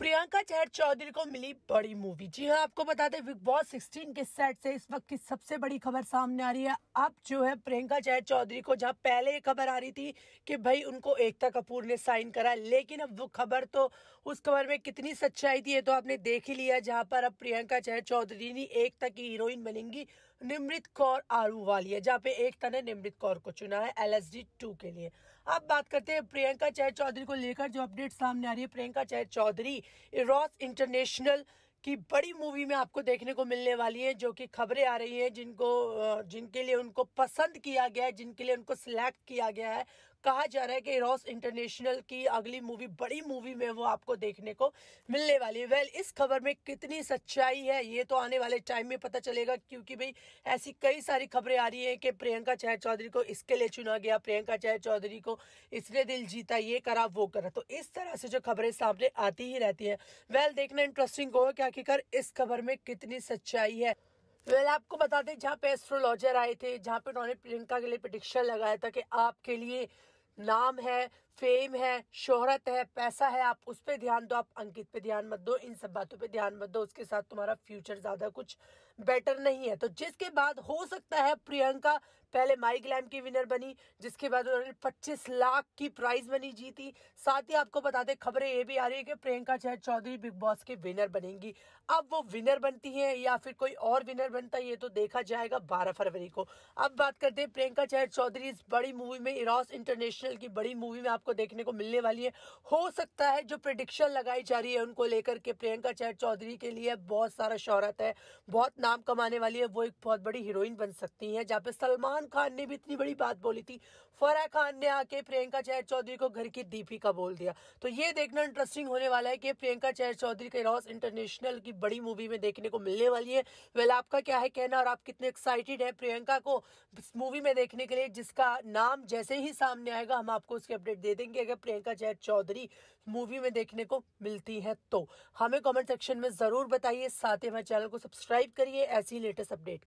प्रियंका चहर चौधरी को मिली बड़ी मूवी जी हाँ आपको बता दें बिग बॉस 16 के सेट से इस वक्त की सबसे बड़ी खबर सामने आ रही है अब जो है प्रियंका चहर चौधरी को जहाँ पहले ये खबर आ रही थी कि भाई उनको एकता कपूर ने साइन करा लेकिन अब वो खबर तो उस खबर में कितनी सच्चाई थी ये तो आपने देख ही लिया जहाँ पर अब प्रियंका चहर चौधरी एकता की हीरोइन बनेंगी निमृत कौर आरू वाली है जहाँ पे एकता ने निमृत कौर को चुना है एल एस टू के लिए अब बात करते हैं प्रियंका चय चौधरी को लेकर जो अपडेट सामने आ रही है प्रियंका चय चौधरी रॉस इंटरनेशनल की बड़ी मूवी में आपको देखने को मिलने वाली है जो कि खबरें आ रही हैं जिनको जिनके लिए उनको पसंद किया गया है जिनके लिए उनको सिलेक्ट किया गया है कहा जा रहा है कि रॉस इंटरनेशनल की अगली मूवी बड़ी मूवी में वो आपको देखने को मिलने वाली है वेल इस खबर में कितनी सच्चाई है ये तो आने वाले टाइम में पता चलेगा क्योंकि भाई ऐसी कई सारी खबरें आ रही हैं कि प्रियंका चह चौधरी को इसके लिए चुना गया प्रियंका चह चौधरी को इसने दिल जीता ये करा वो करा तो इस तरह से जो खबरें सामने आती ही रहती है वेल देखना इंटरेस्टिंग होगा कि आखिरकार इस खबर में कितनी सच्चाई है वेल well, आपको बता दें जहाँ पे एस्ट्रोलॉजर आए थे जहाँ पे उन्होंने प्रियंका के लिए प्रडिक्शन लगाया था कि आपके लिए नाम है फेम है शोहरत है पैसा है आप उस पर ध्यान दो आप अंकित पे ध्यान मत दो इन सब बातों पे ध्यान मत दो उसके साथ तुम्हारा फ्यूचर ज्यादा कुछ बेटर नहीं है तो जिसके बाद हो सकता है प्रियंका पहले माई ग्लैम की विनर बनी जिसके बाद उन्होंने 25 लाख की प्राइज बनी जीती साथ ही आपको बता दें खबरें ये भी आ रही है कि प्रियंका चहर चौधरी बिग बॉस के विनर बनेंगी अब वो विनर बनती हैं या फिर कोई और विनर बनता है ये तो देखा जाएगा बारह फरवरी को अब बात करते हैं प्रियंका चाहे चौधरी इस बड़ी मूवी में इरास इंटरनेशनल की बड़ी मूवी में आपको आपको देखने को मिलने वाली है हो सकता है जो प्रिडिक्शन लगाई जा रही है उनको लेकर के प्रियंका चैट चौधरी के लिए बहुत सारा शोहरत है बहुत नाम कमाने वाली है वो एक बहुत बड़ी हीरोइन बन सकती है जहाँ पे सलमान खान ने भी इतनी बड़ी बात बोली थी फराह खान ने आके प्रियंका चैट चौधरी को घर की दीपिका बोल दिया तो ये देखना इंटरेस्टिंग होने वाला है कि प्रियंका चैट चौधरी के रॉस इंटरनेशनल की बड़ी मूवी में देखने को मिलने वाली है वेल आपका क्या है कहना और आप कितने एक्साइटेड है प्रियंका को मूवी में देखने के लिए जिसका नाम जैसे ही सामने आएगा हम आपको उसकी अपडेट दे दे देंगे अगर प्रियंका जय चौधरी मूवी में देखने को मिलती है तो हमें कमेंट सेक्शन में ज़रूर बताइए साथ ही हमारे चैनल को सब्सक्राइब करिए ऐसी लेटेस्ट अपडेट